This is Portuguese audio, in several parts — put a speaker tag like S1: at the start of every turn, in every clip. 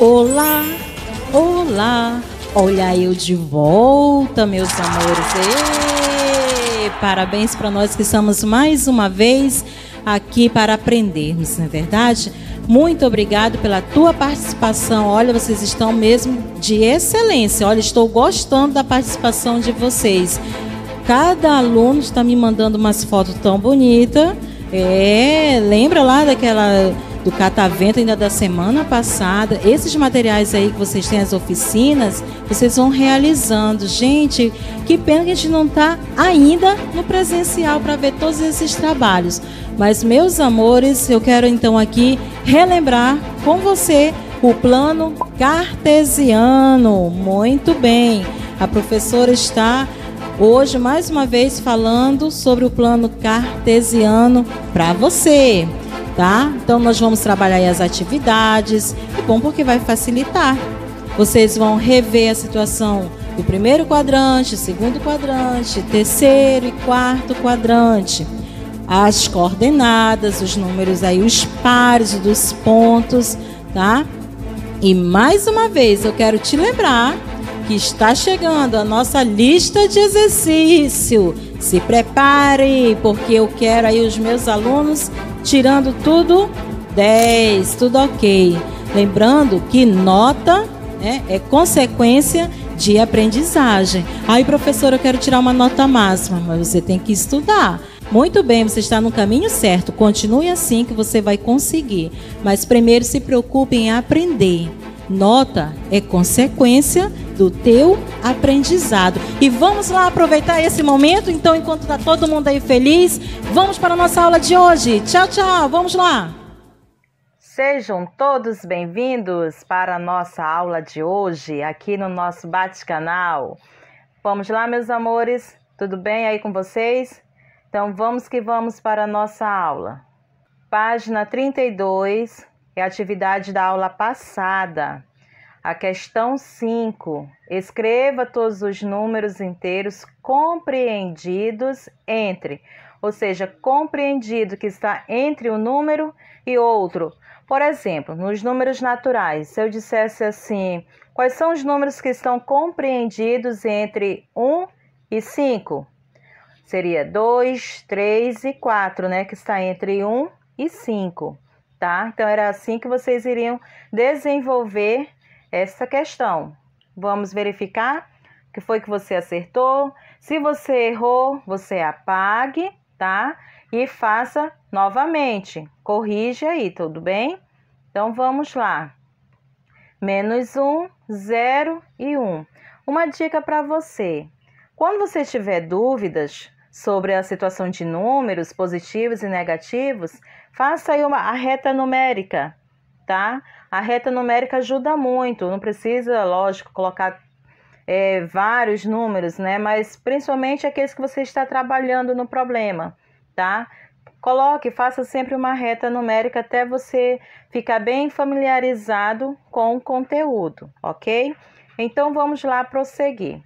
S1: Olá, olá. Olha eu de volta, meus amores. Parabéns para nós que estamos mais uma vez aqui para aprendermos, não é verdade? Muito obrigado pela tua participação. Olha, vocês estão mesmo de excelência. Olha, estou gostando da participação de vocês. Cada aluno está me mandando umas fotos tão bonitas. É, lembra lá daquela do Catavento ainda da semana passada. Esses materiais aí que vocês têm as oficinas, vocês vão realizando. Gente, que pena que a gente não está ainda no presencial para ver todos esses trabalhos. Mas meus amores, eu quero então aqui relembrar com você o plano cartesiano. Muito bem. A professora está hoje mais uma vez falando sobre o plano cartesiano para você tá? Então nós vamos trabalhar as atividades. É bom porque vai facilitar. Vocês vão rever a situação do primeiro quadrante, segundo quadrante, terceiro e quarto quadrante. As coordenadas, os números aí, os pares dos pontos, tá? E mais uma vez eu quero te lembrar que está chegando a nossa lista de exercício. Se prepare, porque eu quero aí os meus alunos tirando tudo, 10, tudo ok. Lembrando que nota né, é consequência de aprendizagem. Aí, professora, eu quero tirar uma nota máxima, mas você tem que estudar. Muito bem, você está no caminho certo. Continue assim que você vai conseguir. Mas primeiro se preocupe em aprender. Nota é consequência do teu aprendizado. E vamos lá aproveitar esse momento, então, enquanto está todo mundo aí feliz, vamos para a nossa aula de hoje. Tchau, tchau, vamos lá! Sejam todos bem-vindos para a nossa aula de hoje aqui no nosso Bate-Canal. Vamos lá, meus amores, tudo bem aí com vocês? Então vamos que vamos para a nossa aula. Página 32 é a atividade da aula passada. A questão 5. Escreva todos os números inteiros compreendidos entre, ou seja, compreendido que está entre um número e outro. Por exemplo, nos números naturais, se eu dissesse assim, quais são os números que estão compreendidos entre 1 e 5? Seria 2, 3 e 4, né? Que está entre 1 e 5 tá? Então era assim que vocês iriam desenvolver essa questão. Vamos verificar o que foi que você acertou. Se você errou, você apague, tá? E faça novamente. Corrige aí, tudo bem? Então vamos lá. Menos um, zero e um. Uma dica para você. Quando você tiver dúvidas sobre a situação de números positivos e negativos, Faça aí uma a reta numérica, tá? A reta numérica ajuda muito, não precisa, lógico, colocar é, vários números, né? Mas principalmente aqueles que você está trabalhando no problema, tá? Coloque, faça sempre uma reta numérica até você ficar bem familiarizado com o conteúdo, ok? Então vamos lá prosseguir.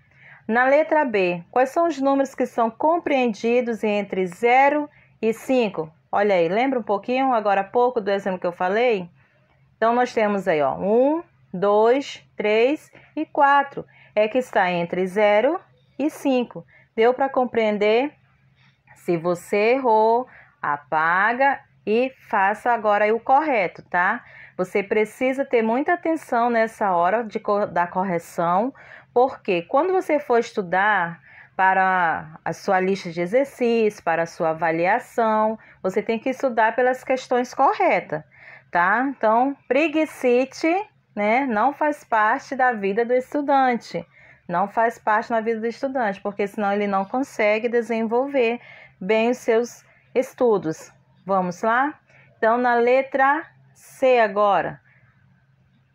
S1: Na letra B, quais são os números que são compreendidos entre 0 e 5? Olha aí, lembra um pouquinho agora há pouco do exemplo que eu falei? Então, nós temos aí, ó, 1, 2, 3 e 4. É que está entre 0 e 5. Deu para compreender? Se você errou, apaga e faça agora o correto, tá? Você precisa ter muita atenção nessa hora de, da correção, porque quando você for estudar para a sua lista de exercícios, para a sua avaliação. Você tem que estudar pelas questões corretas, tá? Então, preguicite, né, não faz parte da vida do estudante. Não faz parte na vida do estudante, porque senão ele não consegue desenvolver bem os seus estudos. Vamos lá? Então, na letra C agora.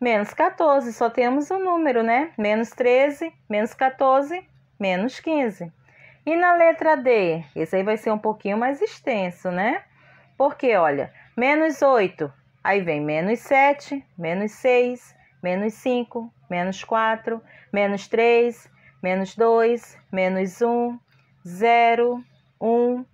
S1: Menos 14, só temos um número, né? Menos 13, menos 14, menos 15. E na letra D, esse aí vai ser um pouquinho mais extenso, né? Porque, olha, menos 8, aí vem menos 7, menos 6, menos 5, menos 4, menos 3, menos 2, menos 1, 0, 1,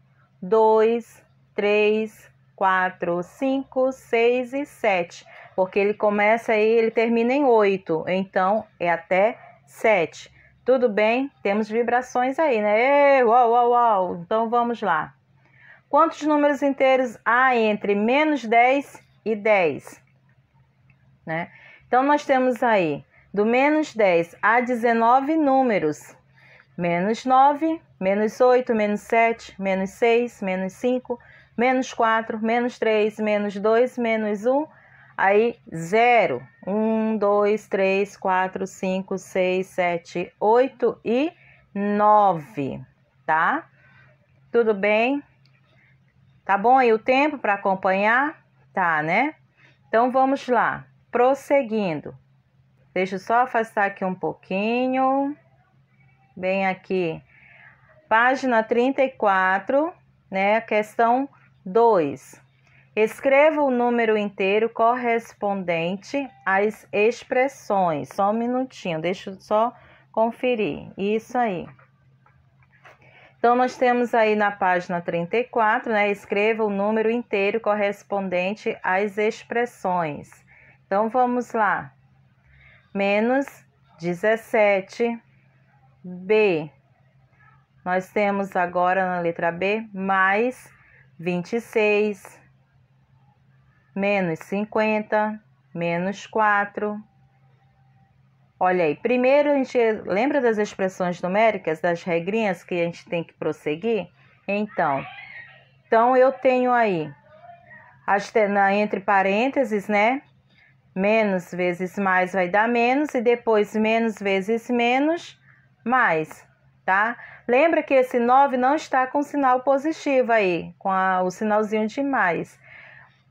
S1: 2, 3, 4, 5, 6 e 7. Porque ele começa aí, ele termina em 8, então é até 7. Tudo bem? Temos vibrações aí, né? Ei, uau, uau, uau. Então vamos lá. Quantos números inteiros há entre menos 10 e 10? Né? Então nós temos aí do menos 10 a 19 números. Menos 9, menos 8, menos 7, menos 6, menos 5, menos 4, menos 3, menos 2, menos 1 Aí, 0, 1, 2, 3, 4, 5, 6, 7, 8 e 9, tá? Tudo bem? Tá bom aí o tempo para acompanhar? Tá, né? Então, vamos lá. Prosseguindo. Deixa eu só afastar aqui um pouquinho. Bem aqui. Página 34, né? Questão 2. Escreva o número inteiro correspondente às expressões. Só um minutinho, deixa eu só conferir. Isso aí. Então, nós temos aí na página 34, né? Escreva o número inteiro correspondente às expressões. Então, vamos lá. Menos 17, B. Nós temos agora na letra B mais 26 menos 50, menos 4. Olha aí, primeiro a gente lembra das expressões numéricas, das regrinhas que a gente tem que prosseguir? Então, então eu tenho aí entre parênteses, né? Menos vezes mais vai dar menos e depois menos vezes menos mais, tá? Lembra que esse 9 não está com sinal positivo aí, com a, o sinalzinho de mais.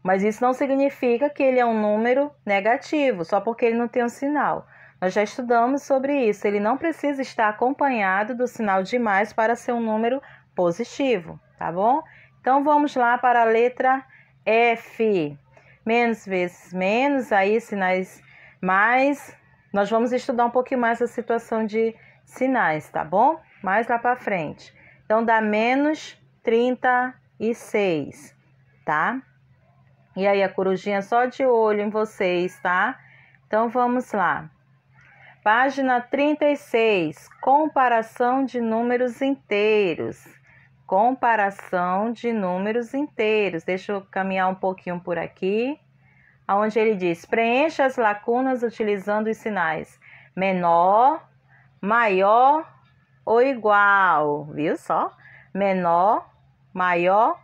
S1: Mas isso não significa que ele é um número negativo, só porque ele não tem um sinal. Nós já estudamos sobre isso, ele não precisa estar acompanhado do sinal de mais para ser um número positivo, tá bom? Então vamos lá para a letra F. Menos vezes menos, aí sinais mais. Nós vamos estudar um pouquinho mais a situação de sinais, tá bom? Mais lá para frente. Então dá menos 36, tá? E aí, a corujinha só de olho em vocês, tá? Então vamos lá. Página 36, comparação de números inteiros. Comparação de números inteiros. Deixa eu caminhar um pouquinho por aqui. Onde ele diz: preencha as lacunas utilizando os sinais menor, maior ou igual. Viu só? Menor, maior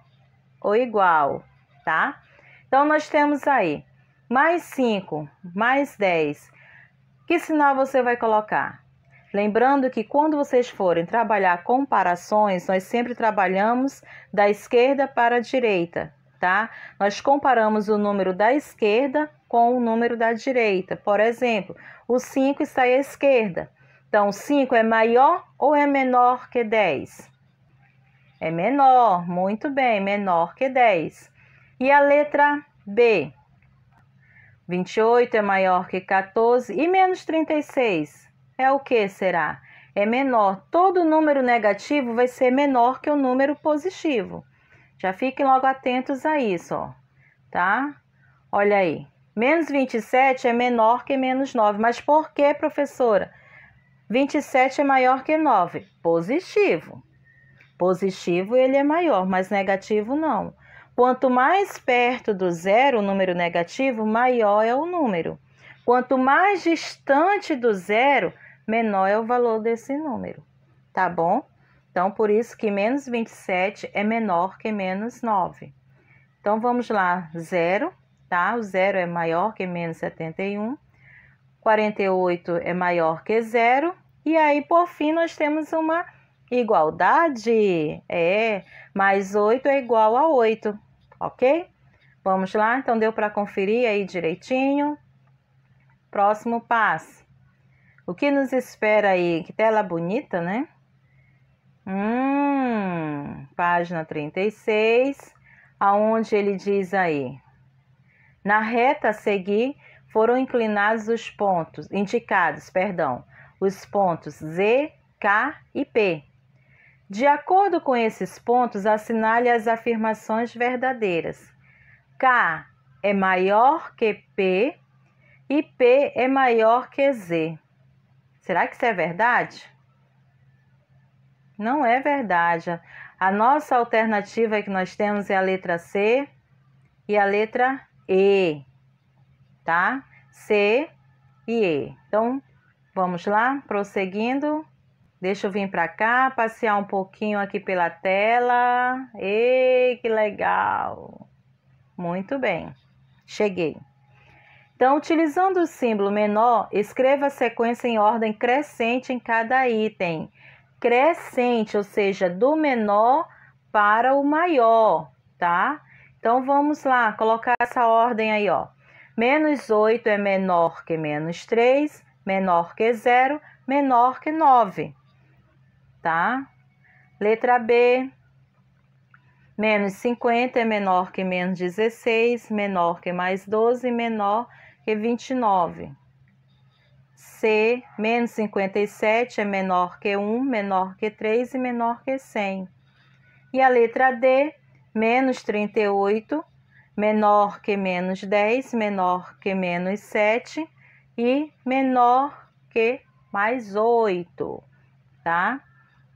S1: ou igual, tá? Então, nós temos aí mais 5, mais 10. Que sinal você vai colocar? Lembrando que quando vocês forem trabalhar comparações, nós sempre trabalhamos da esquerda para a direita, tá? Nós comparamos o número da esquerda com o número da direita. Por exemplo, o 5 está à esquerda. Então, 5 é maior ou é menor que 10? É menor, muito bem, menor que 10. E a letra B. 28 é maior que 14 e menos 36 é o que será? É menor. Todo número negativo vai ser menor que o número positivo. Já fiquem logo atentos a isso, ó. Tá? Olha aí. Menos 27 é menor que menos 9. Mas por que, professora? 27 é maior que 9. Positivo. Positivo ele é maior, mas negativo não. Quanto mais perto do zero o número negativo, maior é o número. Quanto mais distante do zero, menor é o valor desse número, tá bom? Então, por isso que menos 27 é menor que menos 9. Então, vamos lá, zero, tá? O zero é maior que menos 71, 48 é maior que zero, e aí, por fim, nós temos uma igualdade, é, mais 8 é igual a 8, ok? Vamos lá, então deu para conferir aí direitinho. Próximo passo. O que nos espera aí? Que tela bonita, né? Hum, página 36, aonde ele diz aí: Na reta a seguir foram inclinados os pontos indicados, perdão, os pontos Z, K e P de acordo com esses pontos, assinale as afirmações verdadeiras. K é maior que P e P é maior que Z. Será que isso é verdade? Não é verdade. A nossa alternativa que nós temos é a letra C e a letra E, tá? C e E. Então, vamos lá, prosseguindo. Deixa eu vir para cá, passear um pouquinho aqui pela tela. Ei, que legal! Muito bem, cheguei. Então, utilizando o símbolo menor, escreva a sequência em ordem crescente em cada item. Crescente, ou seja, do menor para o maior, tá? Então, vamos lá, colocar essa ordem aí, ó. Menos 8 é menor que menos 3, menor que 0, menor que 9 tá? Letra B, menos 50 é menor que menos 16, menor que mais 12, menor que 29. C, menos 57 é menor que 1, menor que 3 e menor que 100. E a letra D, menos 38, menor que menos 10, menor que menos 7 e menor que mais 8, tá?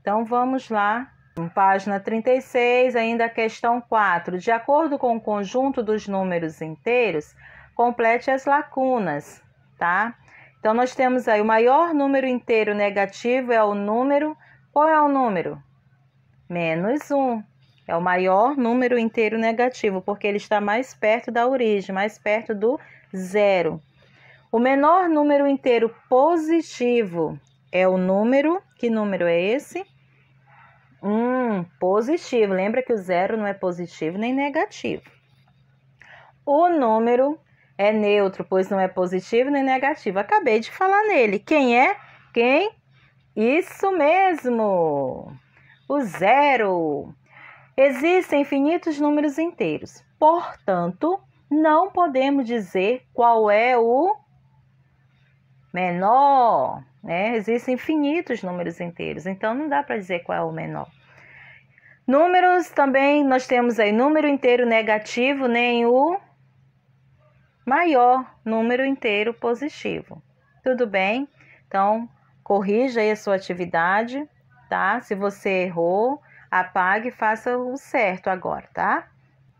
S1: Então vamos lá. página 36, ainda a questão 4. De acordo com o conjunto dos números inteiros, complete as lacunas, tá? Então nós temos aí o maior número inteiro negativo é o número. Qual é o número? Menos 1. É o maior número inteiro negativo, porque ele está mais perto da origem, mais perto do zero. O menor número inteiro positivo é o número. Que número é esse? Hum, positivo. Lembra que o zero não é positivo nem negativo. O número é neutro, pois não é positivo nem negativo. Acabei de falar nele. Quem é? Quem? Isso mesmo! O zero. Existem infinitos números inteiros. Portanto, não podemos dizer qual é o menor. Né? Existem infinitos números inteiros, então não dá para dizer qual é o menor. Números também, nós temos aí número inteiro negativo, nem o maior número inteiro positivo. Tudo bem? Então, corrija aí a sua atividade, tá? Se você errou, apague e faça o certo agora, tá?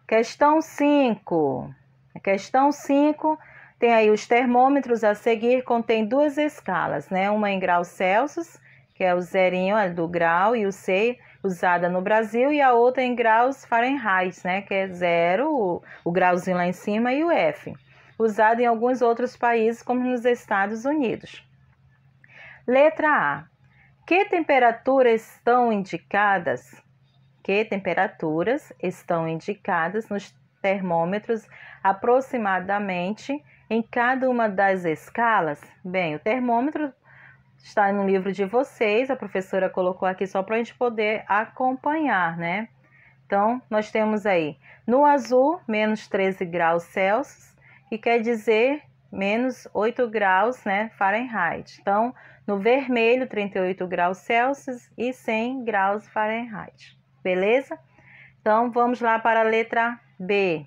S1: Questão 5. Questão 5 tem aí os termômetros a seguir, contém duas escalas, né? Uma em graus Celsius, que é o zerinho do grau e o C usada no Brasil, e a outra em graus Fahrenheit, né? Que é zero, o, o grauzinho lá em cima e o F, usada em alguns outros países, como nos Estados Unidos. Letra A. Que temperaturas estão indicadas? Que temperaturas estão indicadas nos termômetros aproximadamente em cada uma das escalas, bem, o termômetro está no livro de vocês, a professora colocou aqui só para a gente poder acompanhar, né? Então, nós temos aí no azul, menos 13 graus Celsius, que quer dizer menos 8 graus né, Fahrenheit. Então, no vermelho, 38 graus Celsius e 100 graus Fahrenheit. Beleza? Então, vamos lá para a letra B.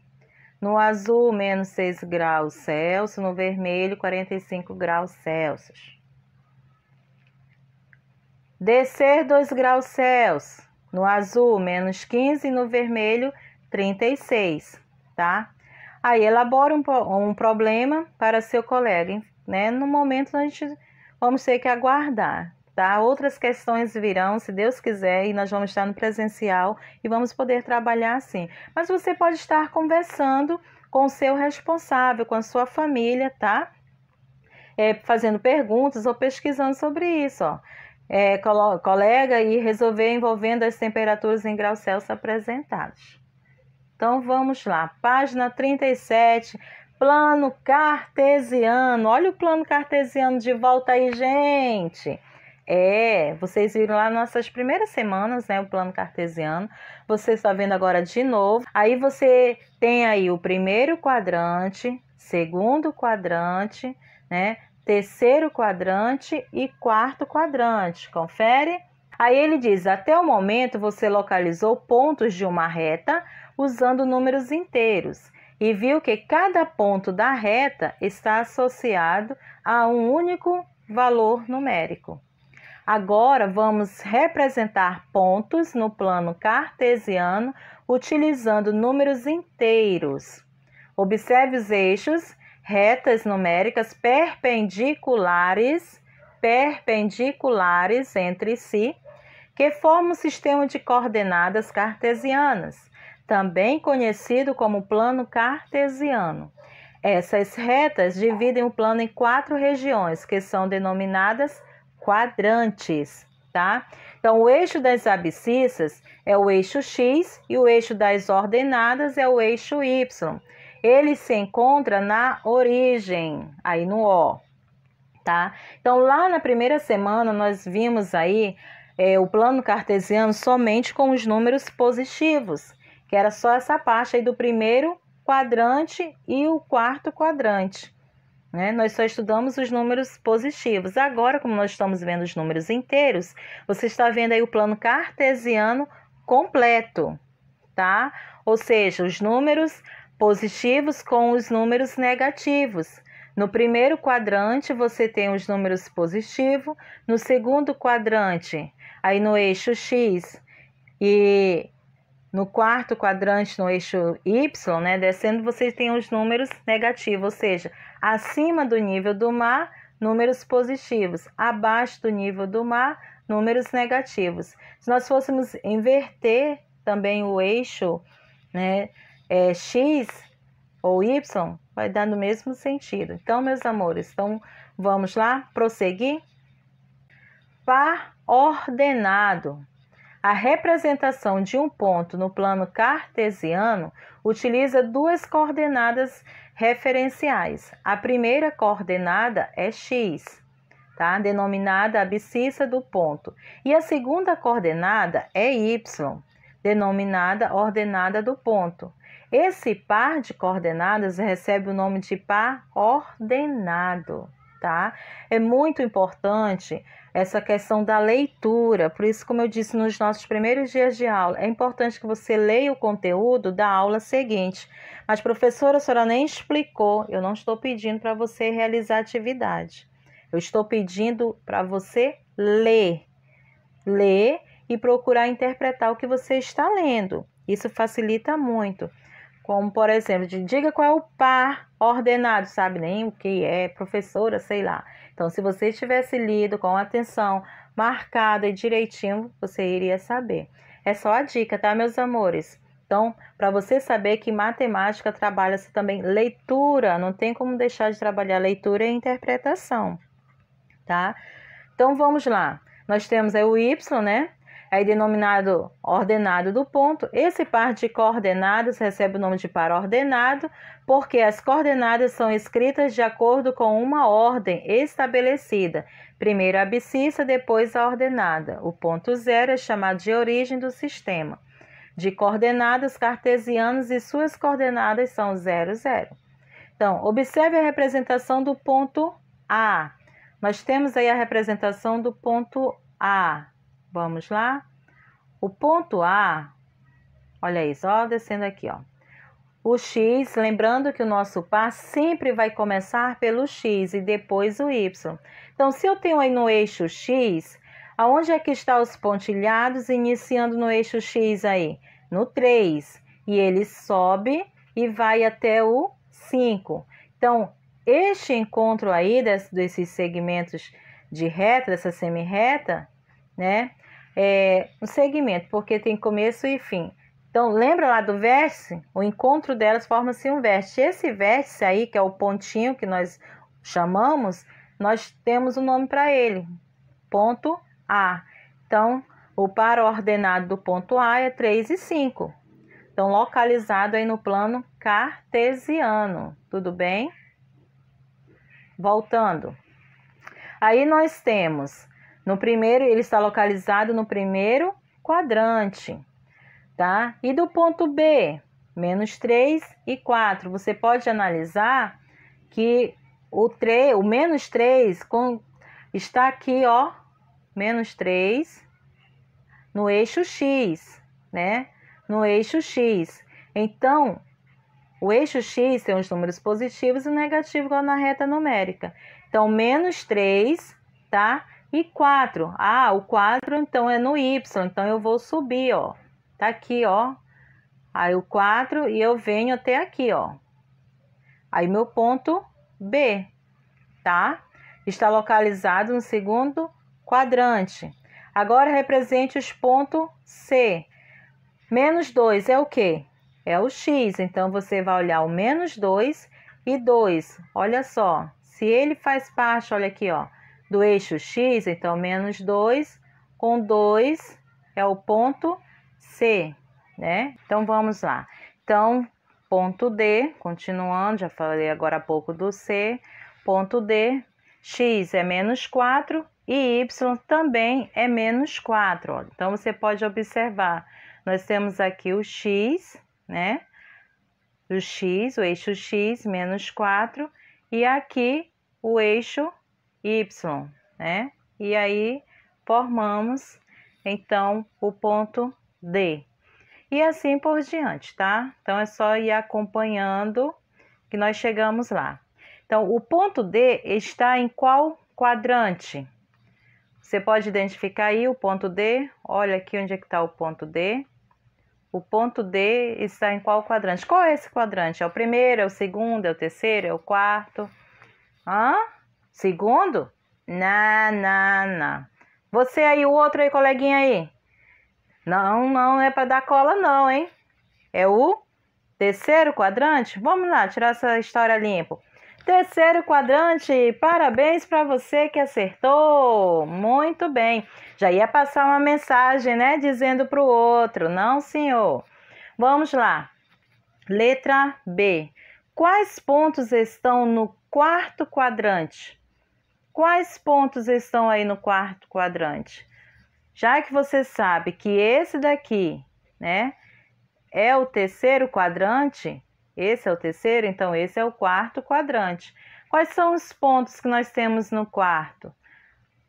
S1: No azul, menos 6 graus Celsius. No vermelho, 45 graus Celsius. Descer 2 graus Celsius. No azul, menos 15. No vermelho, 36, tá? Aí, elabora um, um problema para seu colega. Né? No momento, a gente vamos ter que aguardar. Tá? Outras questões virão, se Deus quiser, e nós vamos estar no presencial e vamos poder trabalhar assim. Mas você pode estar conversando com o seu responsável, com a sua família, tá? É, fazendo perguntas ou pesquisando sobre isso, ó. É, colega e resolver envolvendo as temperaturas em graus Celsius apresentadas. Então vamos lá, página 37, plano cartesiano. Olha o plano cartesiano de volta aí, gente. É, vocês viram lá nossas primeiras semanas, né? O plano cartesiano. Você está vendo agora de novo. Aí você tem aí o primeiro quadrante, segundo quadrante, né? Terceiro quadrante e quarto quadrante. Confere? Aí ele diz: até o momento você localizou pontos de uma reta usando números inteiros e viu que cada ponto da reta está associado a um único valor numérico. Agora vamos representar pontos no plano cartesiano utilizando números inteiros. Observe os eixos, retas numéricas perpendiculares, perpendiculares entre si, que formam um sistema de coordenadas cartesianas, também conhecido como plano cartesiano. Essas retas dividem o plano em quatro regiões, que são denominadas quadrantes, tá? Então, o eixo das abscissas é o eixo X e o eixo das ordenadas é o eixo Y. Ele se encontra na origem, aí no O, tá? Então, lá na primeira semana, nós vimos aí é, o plano cartesiano somente com os números positivos, que era só essa parte aí do primeiro quadrante e o quarto quadrante. Né? Nós só estudamos os números positivos. Agora, como nós estamos vendo os números inteiros, você está vendo aí o plano cartesiano completo, tá? Ou seja, os números positivos com os números negativos. No primeiro quadrante, você tem os números positivos, no segundo quadrante, aí no eixo X e no quarto quadrante, no eixo Y, né, descendo, você tem os números negativos, ou seja, acima do nível do mar, números positivos, abaixo do nível do mar, números negativos. Se nós fôssemos inverter também o eixo né, é, X ou Y, vai dar no mesmo sentido. Então, meus amores, então vamos lá prosseguir? Par ordenado. A representação de um ponto no plano cartesiano utiliza duas coordenadas referenciais. A primeira coordenada é x, tá? denominada abscissa do ponto, e a segunda coordenada é y, denominada ordenada do ponto. Esse par de coordenadas recebe o nome de par ordenado tá? É muito importante essa questão da leitura, por isso, como eu disse nos nossos primeiros dias de aula, é importante que você leia o conteúdo da aula seguinte. Mas, professora, a senhora nem explicou, eu não estou pedindo para você realizar atividade, eu estou pedindo para você ler. Ler e procurar interpretar o que você está lendo. Isso facilita muito. Como, por exemplo, de, diga qual é o par ordenado, sabe nem o que é, professora, sei lá. Então, se você tivesse lido com atenção, marcada e direitinho, você iria saber. É só a dica, tá, meus amores? Então, para você saber que matemática trabalha-se também leitura, não tem como deixar de trabalhar leitura e é interpretação, tá? Então, vamos lá. Nós temos aí o Y, né? é denominado ordenado do ponto, esse par de coordenadas recebe o nome de par ordenado, porque as coordenadas são escritas de acordo com uma ordem estabelecida. Primeiro a abscissa, depois a ordenada. O ponto zero é chamado de origem do sistema. De coordenadas cartesianas e suas coordenadas são 0, 0. Então, observe a representação do ponto A. Nós temos aí a representação do ponto A, Vamos lá? O ponto A, olha isso, ó, descendo aqui, ó. O X, lembrando que o nosso par sempre vai começar pelo X e depois o Y. Então, se eu tenho aí no eixo X, aonde é que está os pontilhados iniciando no eixo X aí? No 3. E ele sobe e vai até o 5. Então, este encontro aí desses segmentos de reta, dessa semi-reta, né? é, um segmento, porque tem começo e fim. Então, lembra lá do vértice? O encontro delas forma-se um vértice. Esse vértice aí, que é o pontinho que nós chamamos, nós temos um nome para ele, ponto A. Então, o par ordenado do ponto A é 3 e 5. Então, localizado aí no plano cartesiano, tudo bem? Voltando. Aí nós temos no primeiro, ele está localizado no primeiro quadrante, tá? E do ponto B, menos 3 e 4, você pode analisar que o, 3, o menos 3 com, está aqui, ó, menos 3 no eixo X, né? No eixo X. Então, o eixo X tem os números positivos e negativos igual na reta numérica. Então, menos 3, tá? E 4. Ah, o 4 então é no Y, então eu vou subir, ó. Tá aqui, ó. Aí o 4 e eu venho até aqui, ó. Aí meu ponto B, tá? Está localizado no segundo quadrante. Agora represente os pontos C. Menos 2 é o quê? É o X. Então, você vai olhar o menos 2 e 2. Olha só, se ele faz parte, olha aqui, ó do eixo X, então menos 2, com 2 é o ponto C, né? Então vamos lá. Então, ponto D, continuando, já falei agora há pouco do C, ponto D, X é menos 4 e Y também é menos 4. Então você pode observar, nós temos aqui o X, né? O X, o eixo X, menos 4, e aqui o eixo y, né? E aí formamos então o ponto D. E assim por diante, tá? Então é só ir acompanhando que nós chegamos lá. Então, o ponto D está em qual quadrante? Você pode identificar aí o ponto D. Olha aqui onde é que está o ponto D. O ponto D está em qual quadrante? Qual é esse quadrante? É o primeiro, é o segundo, é o terceiro, é o quarto? Hã? Segundo, na, na, na. Você aí, o outro aí, coleguinha aí. Não, não é para dar cola, não, hein? É o terceiro quadrante. Vamos lá, tirar essa história limpo. Terceiro quadrante, parabéns para você que acertou. Muito bem. Já ia passar uma mensagem, né? Dizendo para o outro, não, senhor. Vamos lá. Letra B. Quais pontos estão no quarto quadrante? quais pontos estão aí no quarto quadrante? Já que você sabe que esse daqui, né, é o terceiro quadrante, esse é o terceiro, então esse é o quarto quadrante. Quais são os pontos que nós temos no quarto?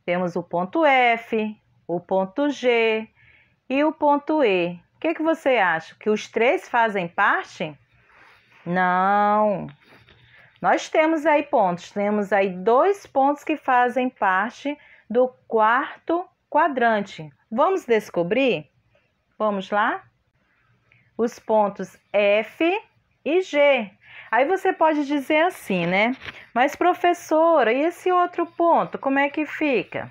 S1: Temos o ponto F, o ponto G e o ponto E. O que, que você acha? Que os três fazem parte? Não, nós temos aí pontos, temos aí dois pontos que fazem parte do quarto quadrante. Vamos descobrir? Vamos lá? Os pontos F e G. Aí você pode dizer assim, né? Mas professora, e esse outro ponto, como é que fica?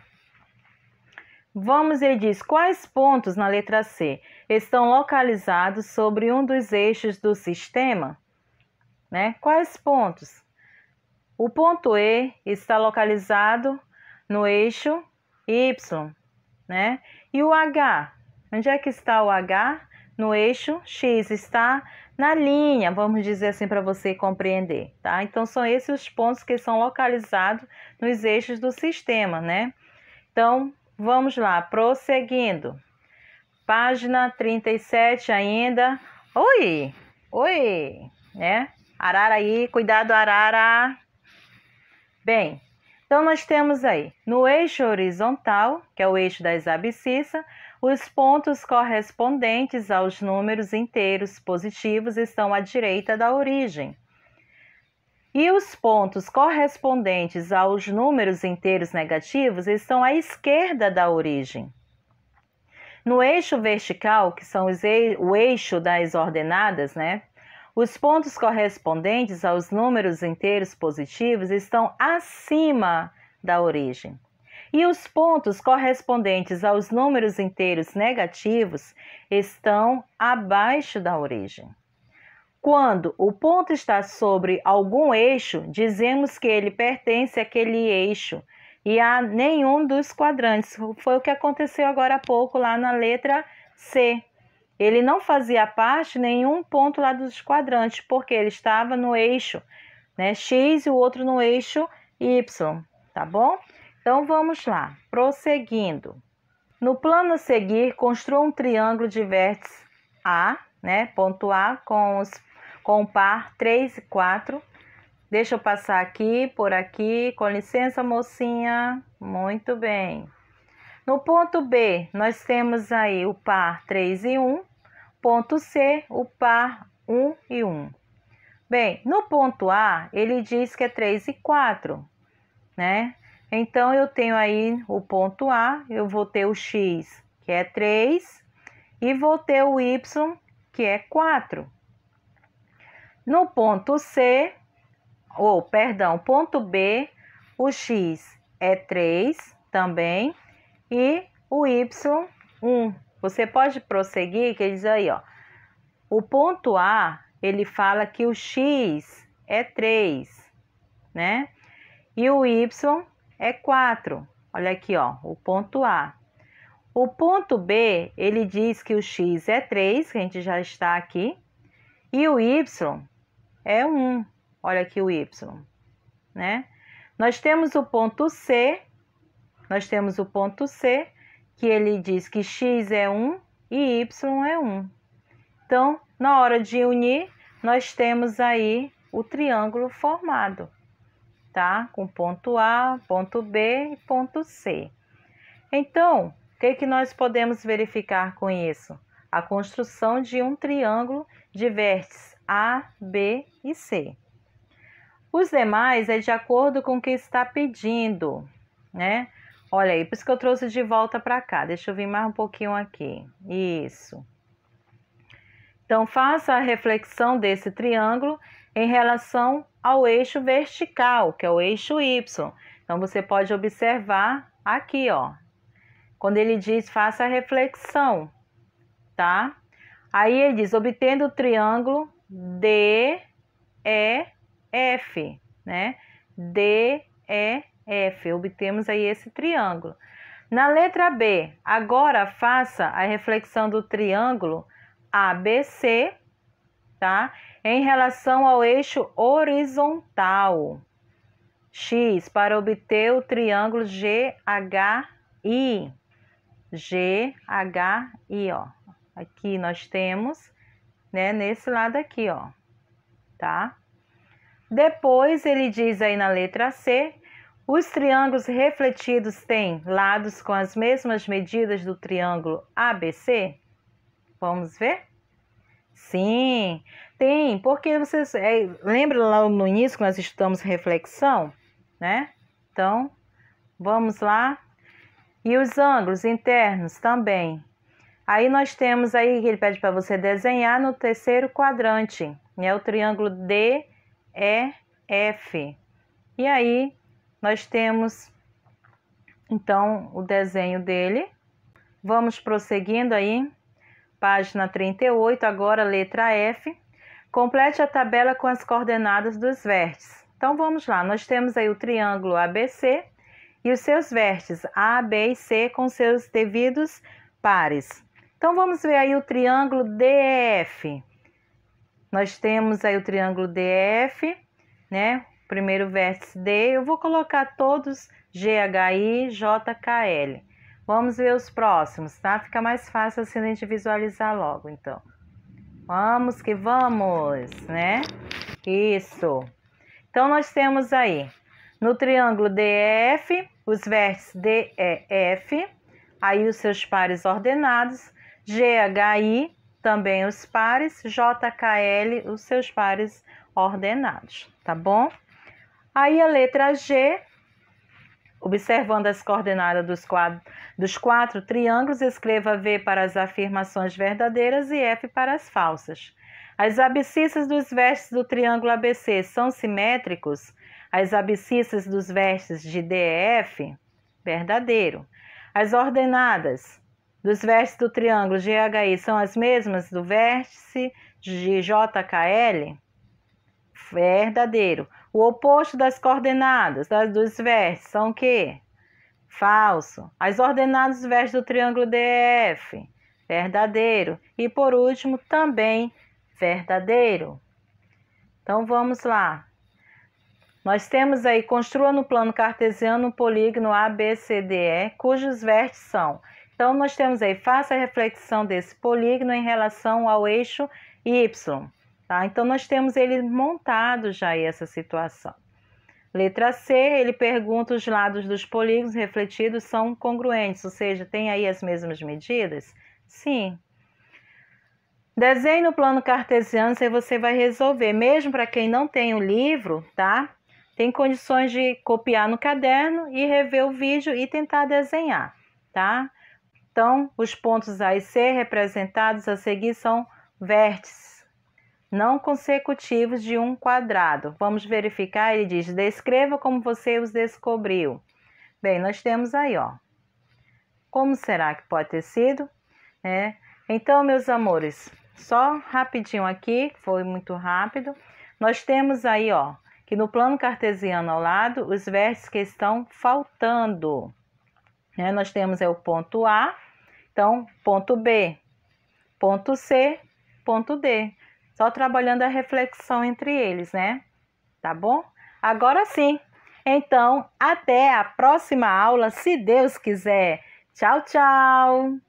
S1: Vamos, ele diz, quais pontos na letra C estão localizados sobre um dos eixos do sistema? Né? Quais pontos? O ponto E está localizado no eixo Y, né? E o H, onde é que está o H? No eixo X, está na linha, vamos dizer assim para você compreender, tá? Então são esses os pontos que são localizados nos eixos do sistema, né? Então, vamos lá, prosseguindo. Página 37 ainda. Oi! Oi, né? Arara aí, cuidado, arara. Bem, então nós temos aí no eixo horizontal, que é o eixo das abscissas, os pontos correspondentes aos números inteiros positivos estão à direita da origem. E os pontos correspondentes aos números inteiros negativos estão à esquerda da origem. No eixo vertical, que são os, o eixo das ordenadas, né? Os pontos correspondentes aos números inteiros positivos estão acima da origem. E os pontos correspondentes aos números inteiros negativos estão abaixo da origem. Quando o ponto está sobre algum eixo, dizemos que ele pertence àquele eixo e a nenhum dos quadrantes. Foi o que aconteceu agora há pouco lá na letra C. Ele não fazia parte nenhum ponto lá dos quadrantes, porque ele estava no eixo né, x e o outro no eixo y, tá bom? Então vamos lá, prosseguindo. No plano a seguir, construa um triângulo de vértices A, né, ponto A, com, os, com o par 3 e 4. Deixa eu passar aqui, por aqui, com licença, mocinha. Muito bem. No ponto B, nós temos aí o par 3 e 1. Ponto C, o par 1 e 1. Bem, no ponto A, ele diz que é 3 e 4, né? Então, eu tenho aí o ponto A, eu vou ter o X, que é 3, e vou ter o Y, que é 4. No ponto C, ou, perdão, ponto B, o X é 3 também, e o Y1. Você pode prosseguir, que diz aí, ó. O ponto A, ele fala que o X é 3, né? E o Y é 4. Olha aqui, ó, o ponto A. O ponto B, ele diz que o X é 3, que a gente já está aqui, e o Y é 1. Olha aqui o Y, né? Nós temos o ponto C, nós temos o ponto C, que ele diz que x é 1 e y é 1. Então, na hora de unir, nós temos aí o triângulo formado, tá? Com ponto A, ponto B e ponto C. Então, o que, que nós podemos verificar com isso? A construção de um triângulo de vértices A, B e C. Os demais é de acordo com o que está pedindo, né? Olha aí, por isso que eu trouxe de volta para cá. Deixa eu vir mais um pouquinho aqui. Isso. Então, faça a reflexão desse triângulo em relação ao eixo vertical, que é o eixo Y. Então, você pode observar aqui, ó. Quando ele diz faça a reflexão, tá? Aí ele diz obtendo o triângulo D, E, F, né? D, E, F. Obtemos aí esse triângulo. Na letra B, agora faça a reflexão do triângulo ABC, tá? Em relação ao eixo horizontal. X para obter o triângulo GHI. GHI, ó. Aqui nós temos, né, nesse lado aqui, ó. Tá? Depois ele diz aí na letra C, os triângulos refletidos têm lados com as mesmas medidas do triângulo ABC? Vamos ver? Sim, tem, porque vocês. É, lembra lá no início que nós estudamos reflexão, né? Então, vamos lá. E os ângulos internos também. Aí nós temos aí, que ele pede para você desenhar no terceiro quadrante, né? O triângulo DEF. E aí, nós temos então o desenho dele. Vamos prosseguindo aí, página 38, agora letra F. Complete a tabela com as coordenadas dos vértices. Então vamos lá, nós temos aí o triângulo ABC e os seus vértices A, B e C com seus devidos pares. Então vamos ver aí o triângulo DEF. Nós temos aí o triângulo DEF, né? primeiro vértice D, eu vou colocar todos GHI, JKL. Vamos ver os próximos, tá? Fica mais fácil assim a gente visualizar logo, então. Vamos que vamos, né? Isso. Então, nós temos aí, no triângulo DF, os vértices D, E, F. aí os seus pares ordenados, GHI, também os pares, JKL, os seus pares ordenados, tá bom? Aí a letra G, observando as coordenadas dos, dos quatro triângulos, escreva V para as afirmações verdadeiras e F para as falsas. As abscissas dos vértices do triângulo ABC são simétricos? As abscissas dos vértices de DEF? Verdadeiro. As ordenadas dos vértices do triângulo GHI são as mesmas do vértice de JKL? Verdadeiro. O oposto das coordenadas das dos vértices são o quê? Falso. As ordenadas dos vértices do triângulo DF, verdadeiro. E por último, também verdadeiro. Então vamos lá. Nós temos aí, construa no plano cartesiano um polígono ABCDE, cujos vértices são. Então nós temos aí, faça a reflexão desse polígono em relação ao eixo Y. Tá? Então, nós temos ele montado já essa situação. Letra C, ele pergunta os lados dos polígonos refletidos são congruentes, ou seja, tem aí as mesmas medidas? Sim. Desenhe no plano cartesiano, se você vai resolver. Mesmo para quem não tem o livro, tá? Tem condições de copiar no caderno e rever o vídeo e tentar desenhar, tá? Então, os pontos A e C representados a seguir são vértices não consecutivos de um quadrado. Vamos verificar, ele diz, descreva como você os descobriu. Bem, nós temos aí, ó. Como será que pode ter sido? É. Então, meus amores, só rapidinho aqui, foi muito rápido. Nós temos aí, ó, que no plano cartesiano ao lado, os vértices que estão faltando. Né? Nós temos é o ponto A, então ponto B, ponto C, ponto D. Só trabalhando a reflexão entre eles, né? Tá bom? Agora sim. Então, até a próxima aula, se Deus quiser. Tchau, tchau.